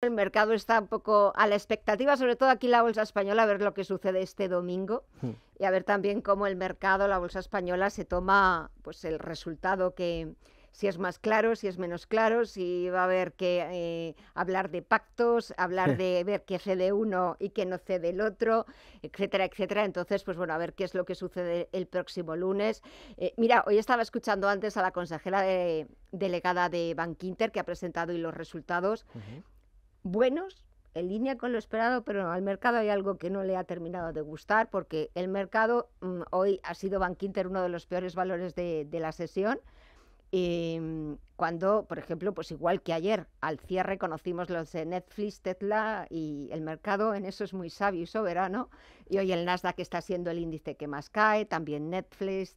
El mercado está un poco a la expectativa, sobre todo aquí la bolsa española, a ver lo que sucede este domingo hmm. y a ver también cómo el mercado, la bolsa española, se toma pues el resultado que si es más claro, si es menos claro, si va a haber que eh, hablar de pactos, hablar de ver qué cede uno y qué no cede el otro, etcétera, etcétera. Entonces, pues bueno, a ver qué es lo que sucede el próximo lunes. Eh, mira, hoy estaba escuchando antes a la consejera delegada de Inter, que ha presentado hoy los resultados buenos, en línea con lo esperado, pero al mercado hay algo que no le ha terminado de gustar, porque el mercado mm, hoy ha sido Bank Inter uno de los peores valores de, la sesión. Em, cuando, por ejemplo, pues igual que ayer, al cierre conocimos los de Netflix, Tesla y el mercado en eso es muy sabio y soberano. Y hoy el Nasdaq está siendo el índice que más cae, también Netflix,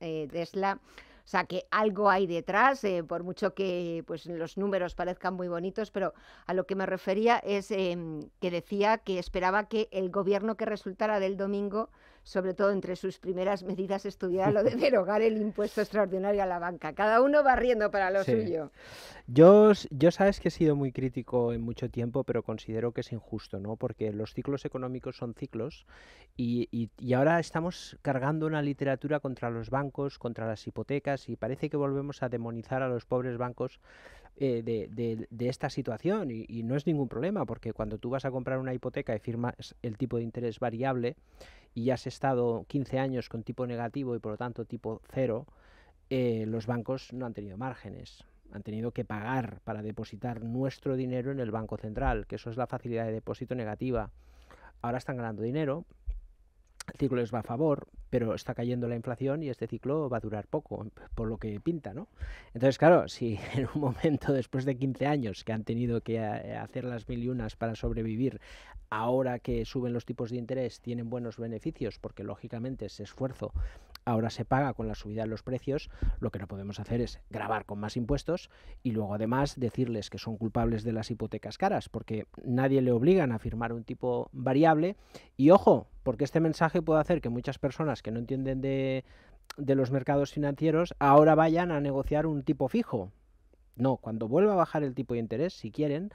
eh, Tesla. O sea que algo hay detrás, eh, por mucho que pues, los números parezcan muy bonitos, pero a lo que me refería es em, que decía que esperaba que el gobierno que resultara del domingo sobre todo entre sus primeras medidas, estudiar lo de derogar el impuesto extraordinario a la banca. Cada uno va riendo para lo suyo. Yo, yo sabes que he sido muy crítico en mucho tiempo, pero considero que es injusto, ¿no? Porque los ciclos económicos son ciclos y, ahora estamos cargando una literatura contra los bancos, contra las hipotecas y parece que volvemos a demonizar a los pobres bancos eh, de, esta situación y, y, no es ningún problema porque cuando tú vas a comprar una hipoteca y firmas el tipo de interés variable y has estado 15 años con tipo negativo y por lo tanto tipo cero, eh, los bancos no han tenido márgenes. Han tenido que pagar para depositar nuestro dinero en el Banco Central, que eso es la facilidad de depósito negativa. Ahora están ganando dinero, el ciclo les va a favor, pero está cayendo la inflación y este ciclo va a durar poco, por lo que pinta, ¿no? Entonces, claro, si en un momento después de 15 años que han tenido que eh, hacer las mil y unas para sobrevivir, ahora que suben los tipos de interés tienen buenos beneficios, porque lógicamente ese esfuerzo Ahora se paga con la subida de los precios, lo que no podemos hacer es grabar con más impuestos y luego además decirles que son culpables de las hipotecas caras, porque nadie le obligan a firmar un tipo variable. Y ojo, porque este mensaje puede hacer que muchas personas que no entienden de, de los mercados financieros ahora vayan a negociar un tipo fijo. No, cuando vuelva a bajar el tipo de interés, si quieren,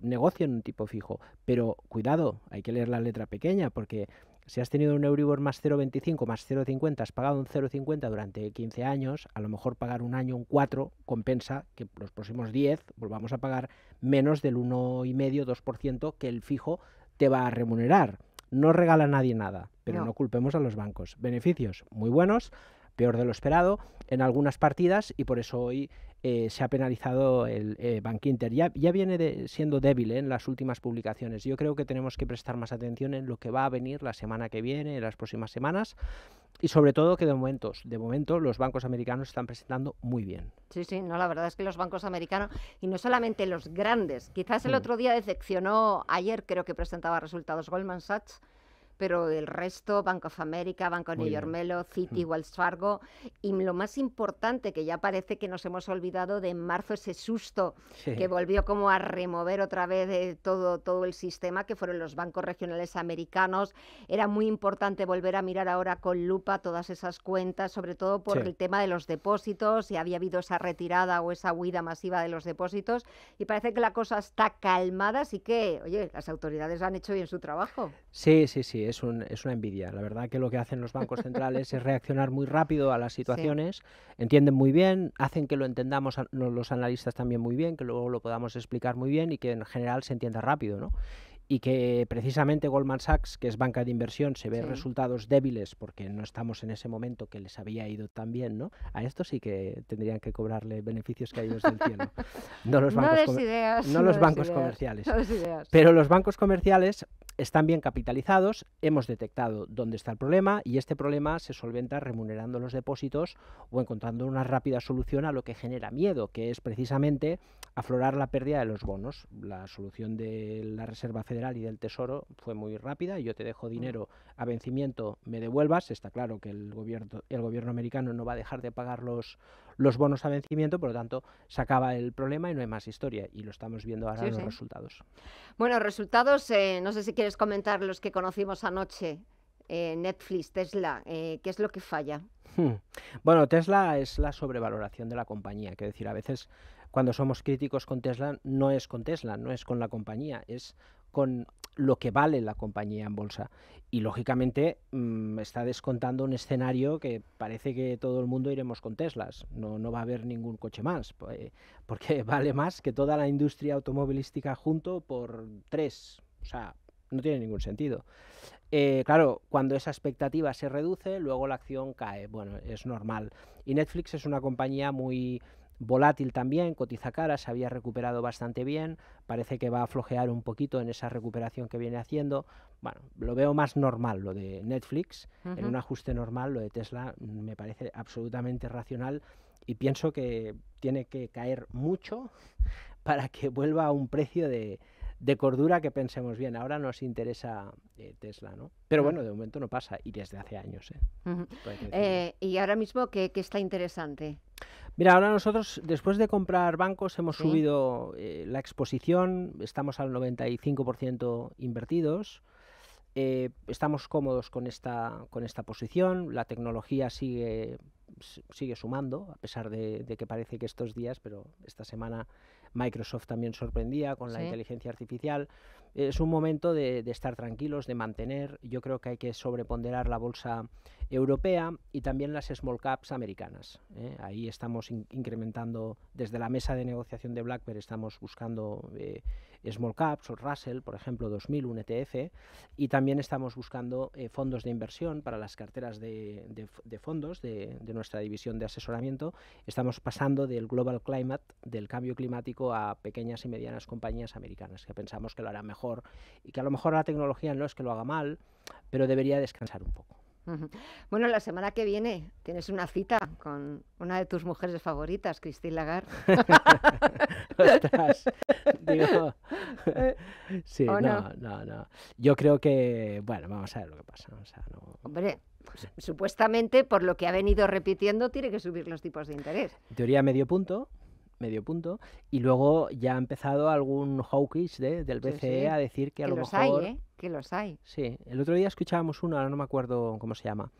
negocien un tipo fijo. Pero cuidado, hay que leer la letra pequeña porque si has tenido un Euribor más 0,25, más 0,50, has pagado un 0,50 durante 15 años, a lo mejor pagar un año un 4 compensa que los próximos 10 volvamos a pagar menos del 1,5-2% que el fijo te va a remunerar. No regala nadie nada, pero no. no culpemos a los bancos. Beneficios muy buenos, peor de lo esperado en algunas partidas y por eso hoy eh, se ha penalizado el eh, Bank Inter. Ya, viene siendo débil ¿eh? en las últimas publicaciones. Yo creo que tenemos que prestar más atención en lo que va a venir la semana que viene, en las próximas semanas. Y sobre todo que de momento, de los bancos americanos están presentando muy bien. Sí, sí, no, la verdad es que los bancos americanos, y no solamente los grandes, quizás el mm. otro día decepcionó, ayer creo que presentaba resultados Goldman Sachs, pero el resto, Banco of America, Banco New York Melo, Citi, mm. Wells Fargo, y lo más importante, que ya parece que nos hemos olvidado de marzo ese susto que volvió como a remover otra vez de eh, todo, todo el sistema, que fueron los bancos regionales americanos. Era muy importante volver a mirar ahora con lupa todas esas cuentas, sobre todo por el tema de los depósitos, si había habido esa retirada o esa huida masiva de los depósitos, y parece que la cosa está calmada, así que, oye, las autoridades han hecho bien su trabajo. Sí, sí, sí es, una envidia. La verdad que lo que hacen los bancos centrales es reaccionar muy rápido a las situaciones, entienden muy bien, hacen que lo entendamos los analistas también muy bien, que luego lo podamos explicar muy bien y que en general se entienda rápido, ¿no? y que precisamente Goldman Sachs, que es banca de inversión, se ve resultados débiles porque no estamos en ese momento que les había ido tan bien, ¿no? A esto sí que tendrían que cobrarle beneficios caídos del cielo. No los bancos, no, los bancos comerciales. Pero los bancos comerciales están bien capitalizados, hemos detectado dónde está el problema y este problema se solventa remunerando los depósitos o encontrando una rápida solución a lo que genera miedo, que es precisamente aflorar la pérdida de los bonos. La solución de la Reserva Federal y del Tesoro fue muy rápida, yo te dejo dinero a vencimiento, me devuelvas, está claro que el gobierno, el gobierno americano no va a dejar de pagar los, los bonos a vencimiento, por lo tanto, se acaba el problema y no hay más historia. Y lo estamos viendo ahora en los resultados. Bueno, resultados, eh, no sé si quieres comentar los que conocimos anoche. Eh, Netflix, Tesla, eh, ¿qué es lo que falla? Hmm. Bueno, Tesla es la sobrevaloración de la compañía. Quiero decir, a veces cuando somos críticos con Tesla, no es con Tesla, no es con la compañía, es con lo que vale la compañía en bolsa. Y lógicamente mm, está descontando un escenario que parece que todo el mundo iremos con Teslas. No, no va a haber ningún coche más, eh, porque vale más que toda la industria automovilística junto por tres. O sea, no tiene ningún sentido. Eh, claro, cuando esa expectativa se reduce, luego la acción cae. Bueno, es normal. Y Netflix es una compañía muy volátil también, cotiza cara, se había recuperado bastante bien, parece que va a flojear un poquito en esa recuperación que viene haciendo. Bueno, lo veo más normal lo de Netflix, en un ajuste normal, lo de Tesla mm, me parece absolutamente racional y pienso que tiene que caer mucho para que vuelva a un precio de, de cordura que pensemos bien. Ahora nos interesa eh, Tesla, ¿no? Pero mm. bueno, de momento no pasa y desde hace años. ¿eh? eh y ahora mismo, ¿qué, está interesante? Mira, ahora nosotros, después de comprar bancos, hemos subido eh, la exposición, estamos al 95% invertidos. estamos cómodos con esta, con esta posición, la tecnología sigue sigue sumando, a pesar de, que parece que estos días, pero esta semana Microsoft también sorprendía con la inteligencia artificial. Es un momento de, estar tranquilos, de mantener. Yo creo que hay que sobreponderar la bolsa europea y también las small caps americanas. ¿eh? Ahí estamos incrementando, desde la mesa de negociación de BlackBerry estamos buscando eh, small caps o Russell, por ejemplo, 2000, un ETF, y también estamos buscando eh, fondos de inversión para las carteras de, fondos de, nuestra división de asesoramiento. Estamos pasando del global climate, del cambio climático, a pequeñas y medianas compañías americanas, que pensamos que lo hará mejor y que a lo mejor la tecnología no es que lo haga mal, pero debería descansar un poco. Bueno, la semana que viene tienes una cita con una de tus mujeres favoritas, Christine Lagarde. Ostras, digo, Yo creo que, bueno, vamos a ver lo que pasa. Hombre, supuestamente por lo que ha venido repitiendo tiene que subir los tipos de interés. Teoría medio punto medio punto. Y luego ya ha empezado algún hawkish de, del BCE a decir que a que lo los mejor... Hay, ¿eh? Que los hay. Sí, el otro día escuchábamos uno, ahora no me acuerdo cómo se llama.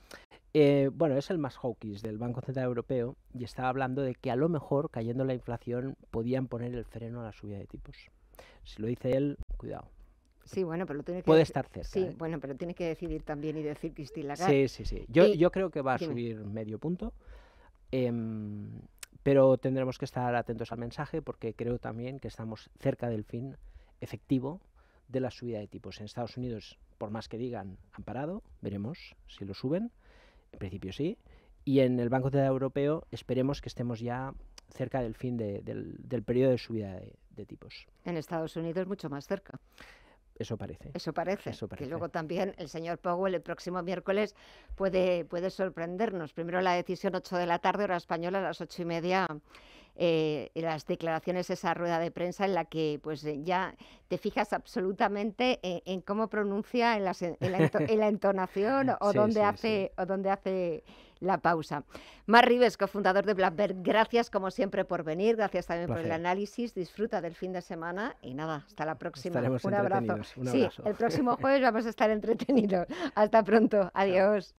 Eh, bueno, es el más hawkish del Banco Central Europeo y estaba hablando de que a lo mejor cayendo la inflación podían poner el freno a la subida de tipos. Si lo dice él, cuidado. Sí, bueno, pero tiene que puede estar cerca. Sí, ¿eh? bueno, pero tiene que decidir también y decir Cristina Sí, sí, sí. Yo, yo creo que va a subir medio punto. Em, pero tendremos que estar atentos al mensaje porque creo también que estamos cerca del fin efectivo de la subida de tipos. En Estados Unidos, por más que digan, han parado, veremos si lo suben, en principio sí, y en el Banco Central Europeo esperemos que estemos ya cerca del fin del, periodo de subida de, de tipos. En Estados Unidos mucho más cerca. Eso parece. Eso parece. Eso Que luego también el señor Powell el próximo miércoles puede, puede sorprendernos. Primero la decisión 8 de la tarde, hora española, a las 8 y media. Eh, las declaraciones, esa rueda de prensa en la que pues eh, ya te fijas absolutamente eh, en, cómo pronuncia, en, la, entonación o dónde hace o dónde hace la pausa. Mar Rives, cofundador de Blackbird, gracias como siempre por venir, gracias también por el análisis, disfruta del fin de semana y nada, hasta la próxima. un abrazo. Un abrazo. Sí, el próximo jueves vamos a estar entretenidos. Hasta pronto, adiós.